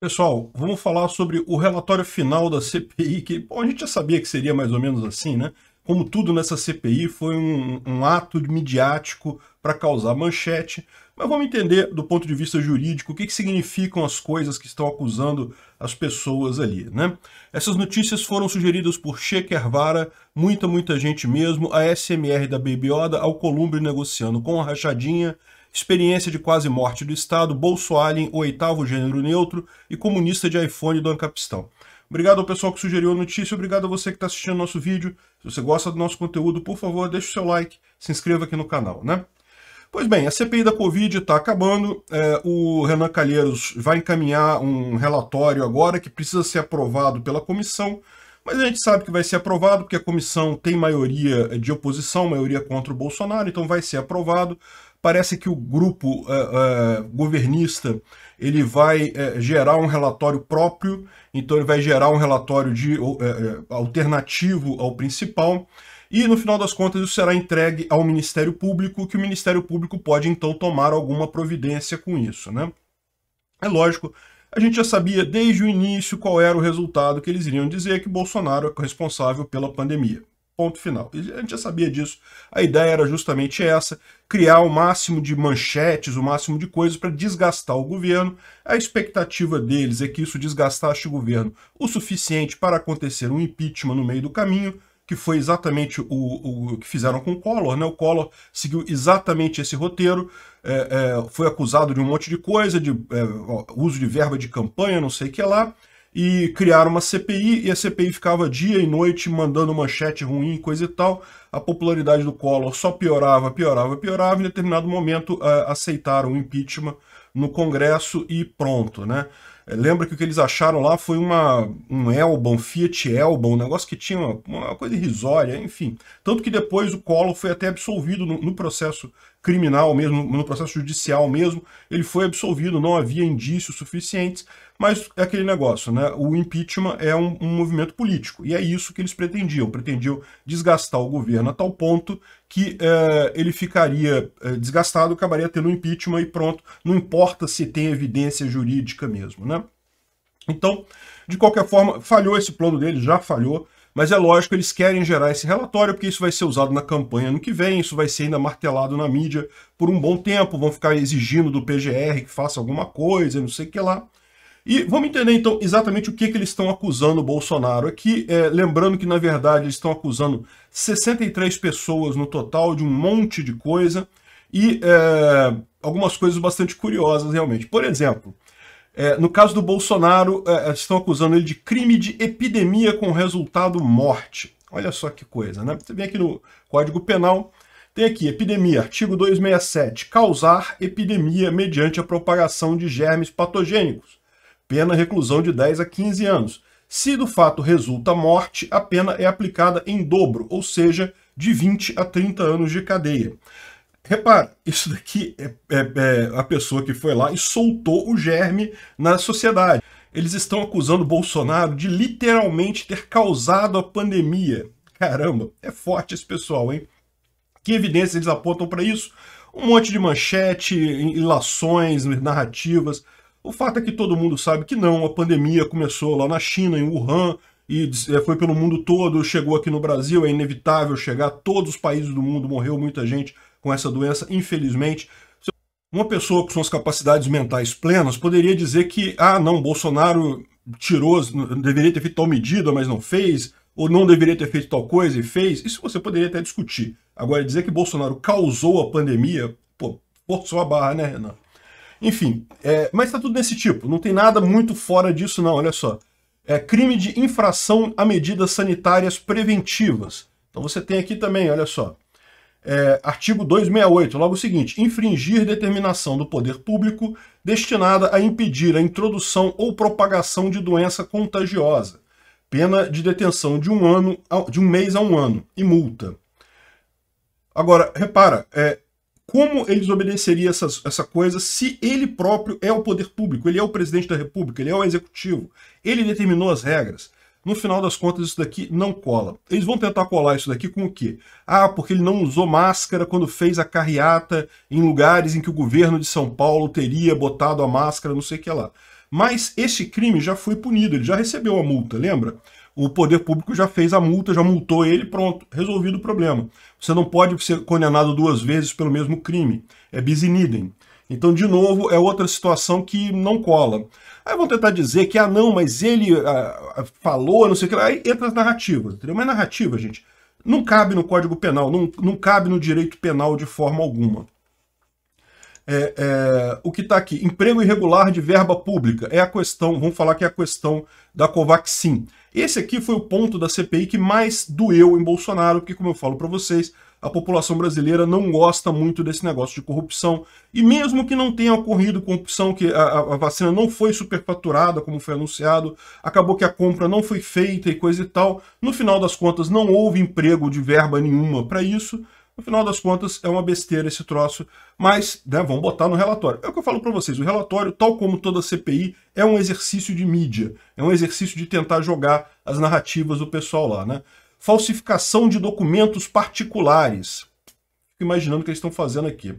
Pessoal, vamos falar sobre o relatório final da CPI, que bom, a gente já sabia que seria mais ou menos assim, né? Como tudo nessa CPI foi um, um ato midiático para causar manchete, mas vamos entender do ponto de vista jurídico o que, que significam as coisas que estão acusando as pessoas ali, né? Essas notícias foram sugeridas por Shekervara, muita, muita gente mesmo, a SMR da Babyoda, Alcolumbre negociando com a Rachadinha, experiência de quase morte do Estado, Bolso o oitavo gênero neutro e comunista de iPhone do Ancapistão. Obrigado ao pessoal que sugeriu a notícia, obrigado a você que está assistindo nosso vídeo. Se você gosta do nosso conteúdo, por favor, deixe o seu like, se inscreva aqui no canal, né? Pois bem, a CPI da Covid está acabando, é, o Renan Calheiros vai encaminhar um relatório agora que precisa ser aprovado pela comissão, mas a gente sabe que vai ser aprovado porque a comissão tem maioria de oposição, maioria contra o Bolsonaro, então vai ser aprovado. Parece que o grupo eh, eh, governista ele vai eh, gerar um relatório próprio, então ele vai gerar um relatório de alternativo ao principal. E no final das contas isso será entregue ao Ministério Público, que o Ministério Público pode então tomar alguma providência com isso, né? É lógico, a gente já sabia desde o início qual era o resultado que eles iriam dizer que Bolsonaro é responsável pela pandemia. Ponto final. a gente já sabia disso. A ideia era justamente essa: criar o máximo de manchetes, o máximo de coisas para desgastar o governo. A expectativa deles é que isso desgastasse o governo o suficiente para acontecer um impeachment no meio do caminho, que foi exatamente o, o, que fizeram com o Collor. Né? O Collor seguiu exatamente esse roteiro, é, é, foi acusado de um monte de coisa, de é, uso de verba de campanha, não sei o que lá e criaram uma CPI, e a CPI ficava dia e noite mandando manchete ruim, coisa e tal. A popularidade do Collor só piorava, piorava, piorava, e em determinado momento é, aceitaram o impeachment no Congresso e pronto, né? É, lembra que o que eles acharam lá foi uma, um Elbon, Fiat Elbon, um negócio que tinha uma, uma, coisa irrisória, enfim. Tanto que depois o Collor foi até absolvido no, no, processo criminal mesmo, no processo judicial mesmo, ele foi absolvido, não havia indícios suficientes. Mas é aquele negócio, né? O impeachment é um, um, movimento político. E é isso que eles pretendiam. Pretendiam desgastar o governo a tal ponto que eh, ele ficaria eh, desgastado, acabaria tendo um impeachment e pronto. Não importa se tem evidência jurídica mesmo, né? Então, de qualquer forma, falhou esse plano dele, já falhou. Mas é lógico, eles querem gerar esse relatório, porque isso vai ser usado na campanha ano que vem, isso vai ser ainda martelado na mídia por um bom tempo, vão ficar exigindo do PGR que faça alguma coisa, não sei o que lá. E vamos entender então exatamente o que, que eles estão acusando o Bolsonaro aqui. É, lembrando que, na verdade, eles estão acusando 63 pessoas no total de um monte de coisa e é, algumas coisas bastante curiosas realmente. Por exemplo, é, no caso do Bolsonaro, é, é, estão acusando ele de crime de epidemia com resultado morte. Olha só que coisa, né? Você vem aqui no Código Penal, tem aqui, epidemia, artigo 267, causar epidemia mediante a propagação de germes patogênicos pena reclusão de 10 a 15 anos. Se do fato resulta morte, a pena é aplicada em dobro, ou seja, de 20 a 30 anos de cadeia. Repara, isso daqui é, é, é a pessoa que foi lá e soltou o germe na sociedade. Eles estão acusando Bolsonaro de literalmente ter causado a pandemia. Caramba, é forte esse pessoal, hein? Que evidências eles apontam para isso? Um monte de manchete, ilações, narrativas, o fato é que todo mundo sabe que não, a pandemia começou lá na China, em Wuhan, e eh, foi pelo mundo todo, chegou aqui no Brasil, é inevitável chegar, todos os países do mundo morreu muita gente com essa doença, infelizmente. Uma pessoa com suas capacidades mentais plenas poderia dizer que, ah, não, Bolsonaro tirou, deveria ter feito tal medida, mas não fez, ou não deveria ter feito tal coisa e fez, isso você poderia até discutir. Agora, dizer que Bolsonaro causou a pandemia, pô, forçou a barra, né, Renan? Enfim, é, mas está tudo desse tipo. Não tem nada muito fora disso, não. Olha só. É crime de infração a medidas sanitárias preventivas. Então você tem aqui também, olha só. É, artigo 268, logo o seguinte: infringir determinação do poder público destinada a impedir a introdução ou propagação de doença contagiosa. Pena de detenção de um ano, de um mês a um ano e multa. Agora, repara, é, como ele desobedeceria essas, essa coisa se ele próprio é o poder público, ele é o presidente da república, ele é o executivo, ele determinou as regras. No final das contas, isso daqui não cola. Eles vão tentar colar isso daqui com o quê? Ah, porque ele não usou máscara quando fez a carreata em lugares em que o governo de São Paulo teria botado a máscara, não sei o que lá. Mas esse crime já foi punido, ele já recebeu a multa, lembra? o poder público já fez a multa, já multou ele, pronto, resolvido o problema. Você não pode ser condenado duas vezes pelo mesmo crime. É bis in idem. Então, de novo, é outra situação que não cola. Aí vão tentar dizer que, ah, não, mas ele ah, ah falou, não sei o que lá. Aí entra as narrativas, entendeu? Mas narrativa, gente, não cabe no Código Penal, não, não cabe no direito penal de forma alguma. É, é, o que está aqui, emprego irregular de verba pública, é a questão, vamos falar que é a questão da Covaxin. Esse aqui foi o ponto da CPI que mais doeu em Bolsonaro, porque, como eu falo para vocês, a população brasileira não gosta muito desse negócio de corrupção. E mesmo que não tenha ocorrido corrupção, que a, a, vacina não foi superfaturada, como foi anunciado, acabou que a compra não foi feita e coisa e tal, no final das contas não houve emprego de verba nenhuma para isso. No final das contas, é uma besteira esse troço, mas né, vão botar no relatório. É o que eu falo para vocês, o relatório, tal como toda CPI, é um exercício de mídia, é um exercício de tentar jogar as narrativas do pessoal lá, né? Falsificação de documentos particulares. Fico imaginando o que eles estão fazendo aqui.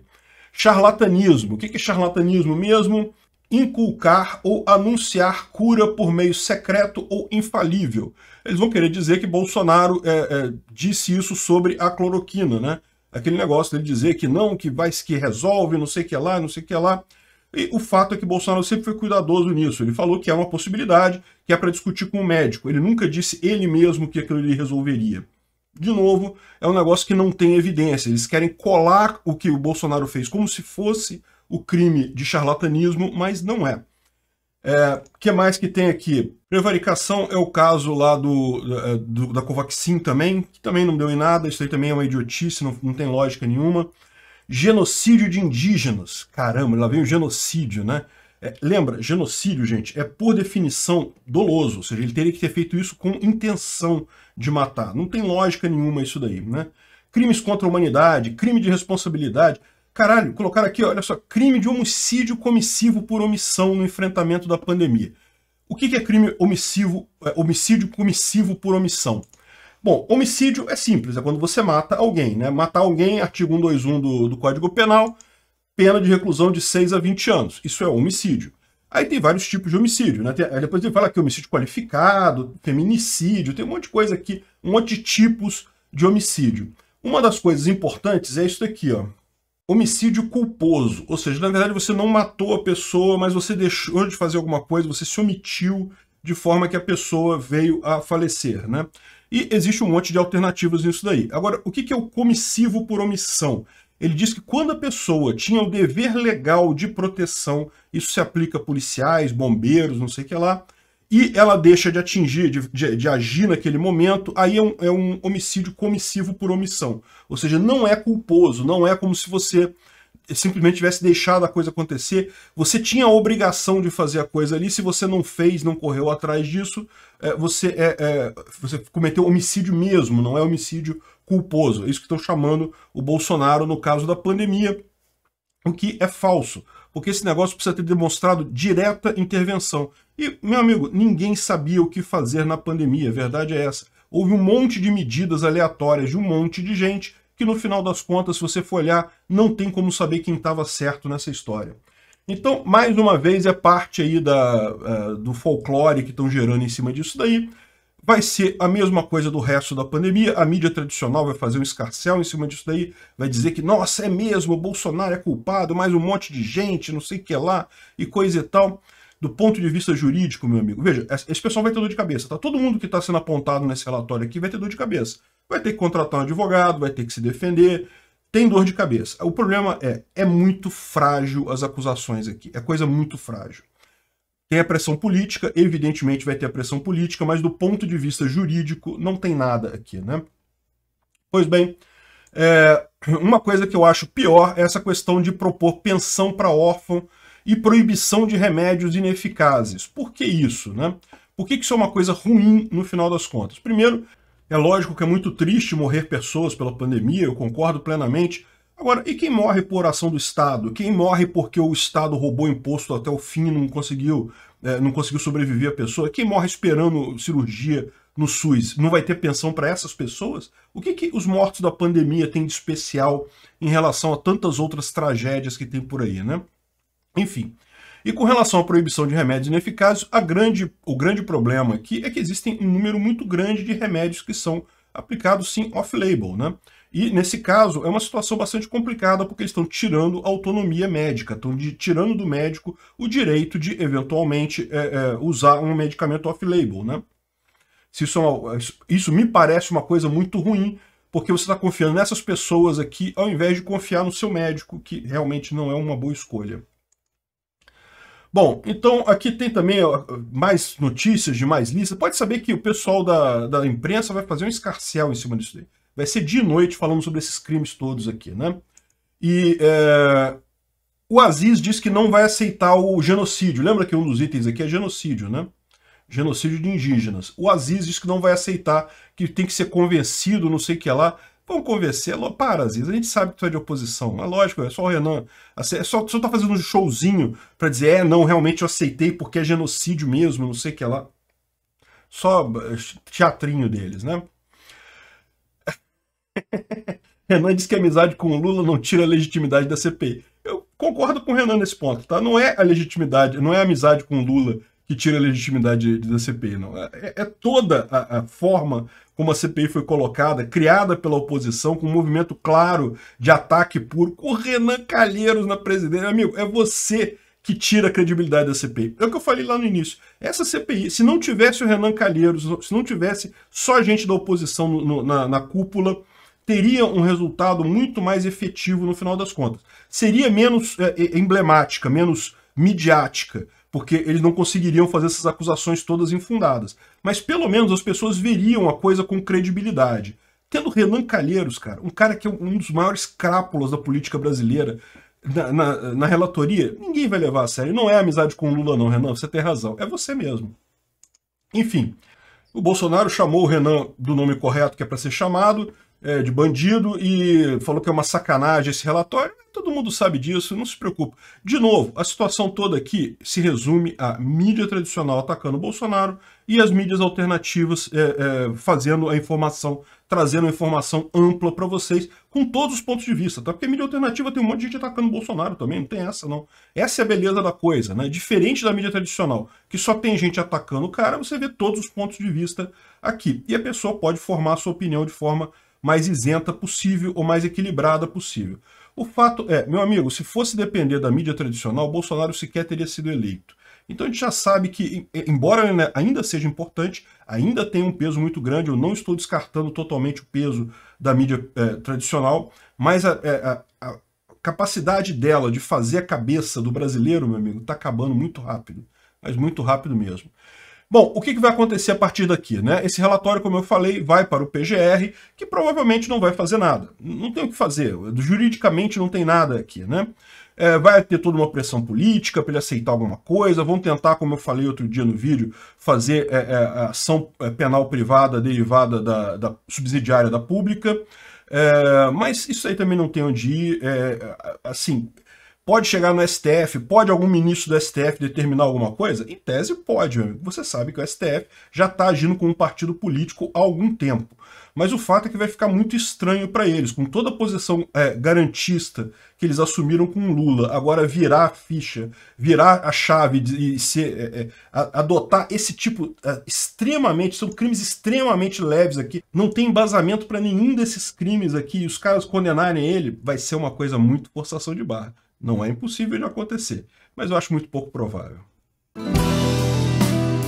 Charlatanismo. O que é charlatanismo mesmo? inculcar ou anunciar cura por meio secreto ou infalível. Eles vão querer dizer que Bolsonaro é, é, disse isso sobre a cloroquina, né? Aquele negócio dele dizer que não, que vai que resolve, não sei o que lá, não sei o que lá. E o fato é que Bolsonaro sempre foi cuidadoso nisso. Ele falou que é uma possibilidade, que é para discutir com o médico. Ele nunca disse ele mesmo que aquilo ele resolveria. De novo, é um negócio que não tem evidência. Eles querem colar o que o Bolsonaro fez como se fosse o crime de charlatanismo, mas não é. O é, que mais que tem aqui? Prevaricação é o caso lá do, é, do, da Covaxin também, que também não deu em nada, isso aí também é uma idiotice, não, não tem lógica nenhuma. Genocídio de indígenas. Caramba, lá vem o genocídio, né? É, lembra, genocídio, gente, é por definição doloso, ou seja, ele teria que ter feito isso com intenção de matar. Não tem lógica nenhuma isso daí, né? Crimes contra a humanidade, crime de responsabilidade. Caralho, colocaram aqui, olha só, crime de homicídio comissivo por omissão no enfrentamento da pandemia. O que, é crime omissivo, é, homicídio comissivo por omissão? Bom, homicídio é simples, é quando você mata alguém, né? Matar alguém, artigo 121 do, do Código Penal, pena de reclusão de 6 a 20 anos. Isso é homicídio. Aí tem vários tipos de homicídio, né? Tem, depois ele fala que homicídio qualificado, feminicídio, tem um monte de coisa aqui, um monte de tipos de homicídio. Uma das coisas importantes é isso daqui, ó homicídio culposo, ou seja, na verdade você não matou a pessoa, mas você deixou de fazer alguma coisa, você se omitiu de forma que a pessoa veio a falecer, né? E existe um monte de alternativas nisso daí. Agora, o que é o comissivo por omissão? Ele diz que quando a pessoa tinha o dever legal de proteção, isso se aplica a policiais, bombeiros, não sei o que lá, e ela deixa de atingir, de, de, de agir naquele momento, aí é um, é um, homicídio comissivo por omissão. Ou seja, não é culposo, não é como se você simplesmente tivesse deixado a coisa acontecer. Você tinha a obrigação de fazer a coisa ali, se você não fez, não correu atrás disso, é, você, é, é, você cometeu homicídio mesmo, não é homicídio culposo. É isso que estão chamando o Bolsonaro no caso da pandemia, o que é falso porque esse negócio precisa ter demonstrado direta intervenção. E, meu amigo, ninguém sabia o que fazer na pandemia, a verdade é essa. Houve um monte de medidas aleatórias de um monte de gente que, no final das contas, se você for olhar, não tem como saber quem estava certo nessa história. Então, mais uma vez, é parte aí da, uh, do folclore que estão gerando em cima disso daí. Vai ser a mesma coisa do resto da pandemia. A mídia tradicional vai fazer um escarcel em cima disso daí, vai dizer que, nossa, é mesmo, o Bolsonaro é culpado, mais um monte de gente, não sei o que lá, e coisa e tal do ponto de vista jurídico, meu amigo, veja, esse pessoal vai ter dor de cabeça, tá? Todo mundo que está sendo apontado nesse relatório aqui vai ter dor de cabeça. Vai ter que contratar um advogado, vai ter que se defender, tem dor de cabeça. O problema é, é muito frágil as acusações aqui, é coisa muito frágil. Tem a pressão política, evidentemente vai ter a pressão política, mas do ponto de vista jurídico não tem nada aqui, né? Pois bem, é, uma coisa que eu acho pior é essa questão de propor pensão para órfão e proibição de remédios ineficazes. Por que isso? Né? Por que isso é uma coisa ruim no final das contas? Primeiro, é lógico que é muito triste morrer pessoas pela pandemia, eu concordo plenamente. Agora, e quem morre por ação do Estado? Quem morre porque o Estado roubou imposto até o fim não conseguiu, é, não conseguiu sobreviver a pessoa? Quem morre esperando cirurgia no SUS? Não vai ter pensão para essas pessoas? O que, que os mortos da pandemia têm de especial em relação a tantas outras tragédias que tem por aí, né? Enfim. E com relação à proibição de remédios ineficazes, grande, o grande problema aqui é que existem um número muito grande de remédios que são aplicados sim off-label, né? E nesse caso é uma situação bastante complicada porque eles estão tirando a autonomia médica, estão de, tirando do médico o direito de eventualmente é, é, usar um medicamento off-label, né? Se isso, é uma, isso me parece uma coisa muito ruim, porque você está confiando nessas pessoas aqui ao invés de confiar no seu médico, que realmente não é uma boa escolha. Bom, então aqui tem também mais notícias de mais listas. Pode saber que o pessoal da, da imprensa vai fazer um escarcel em cima disso Vai ser de noite falando sobre esses crimes todos aqui, né? E é, o Aziz diz que não vai aceitar o genocídio. Lembra que um dos itens aqui é genocídio, né? Genocídio de indígenas. O Aziz diz que não vai aceitar, que tem que ser convencido, não sei o que lá. Vamos convencê-lo. Para, Aziz, a gente sabe que tu é de oposição. É lógico, é só o Renan. É só, só tá fazendo um showzinho para dizer, é, não, realmente eu aceitei porque é genocídio mesmo, não sei o que lá. Só eh, teatrinho deles, né? Renan diz que a amizade com o Lula não tira a legitimidade da CPI. Eu concordo com o Renan nesse ponto, tá? Não é a legitimidade, não é a amizade com o Lula que tira a legitimidade da CPI, não. É, é, é toda a, a, forma como a CPI foi colocada, criada pela oposição, com um movimento claro de ataque puro, com Renan Calheiros na presidência. Amigo, é você que tira a credibilidade da CPI. É o que eu falei lá no início. Essa CPI, se não tivesse o Renan Calheiros, se não tivesse só gente da oposição no, no, na, na, cúpula, teria um resultado muito mais efetivo no final das contas. Seria menos é, é emblemática, menos midiática, porque eles não conseguiriam fazer essas acusações todas infundadas. Mas pelo menos as pessoas veriam a coisa com credibilidade. Tendo Renan Calheiros, cara, um cara que é um dos maiores crápulas da política brasileira, na, na, na, relatoria, ninguém vai levar a sério. Não é amizade com o Lula, não, Renan, você tem razão. É você mesmo. Enfim, o Bolsonaro chamou o Renan do nome correto que é para ser chamado, é, de bandido e falou que é uma sacanagem esse relatório. Todo mundo sabe disso, não se preocupe. De novo, a situação toda aqui se resume à mídia tradicional atacando o Bolsonaro e as mídias alternativas é, é, fazendo a informação, trazendo a informação ampla para vocês, com todos os pontos de vista, tá? Porque a mídia alternativa tem um monte de gente atacando o Bolsonaro também, não tem essa não. Essa é a beleza da coisa, né? Diferente da mídia tradicional, que só tem gente atacando o cara, você vê todos os pontos de vista aqui. E a pessoa pode formar a sua opinião de forma mais isenta possível ou mais equilibrada possível. O fato é, meu amigo, se fosse depender da mídia tradicional, Bolsonaro sequer teria sido eleito. Então a gente já sabe que, embora né, ainda seja importante, ainda tem um peso muito grande. Eu não estou descartando totalmente o peso da mídia é, tradicional, mas a, é, a, a, capacidade dela de fazer a cabeça do brasileiro, meu amigo, está acabando muito rápido. Mas muito rápido mesmo. Bom, o que vai acontecer a partir daqui? Né? Esse relatório, como eu falei, vai para o PGR, que provavelmente não vai fazer nada. Não tem o que fazer, juridicamente não tem nada aqui. Né? É, vai ter toda uma pressão política para ele aceitar alguma coisa, vão tentar, como eu falei outro dia no vídeo, fazer é, é, ação é, penal privada derivada da, da subsidiária da pública. É, mas isso aí também não tem onde ir. É, assim, Pode chegar no STF? Pode algum ministro do STF determinar alguma coisa? Em tese, pode. Você sabe que o STF já está agindo como um partido político há algum tempo. Mas o fato é que vai ficar muito estranho para eles, com toda a posição é, garantista que eles assumiram com Lula, agora virar a ficha, virar a chave e ser, é, é, adotar esse tipo é, extremamente, são crimes extremamente leves aqui, não tem embasamento para nenhum desses crimes aqui, e os caras condenarem ele, vai ser uma coisa muito forçação de barra. Não é impossível de acontecer, mas eu acho muito pouco provável.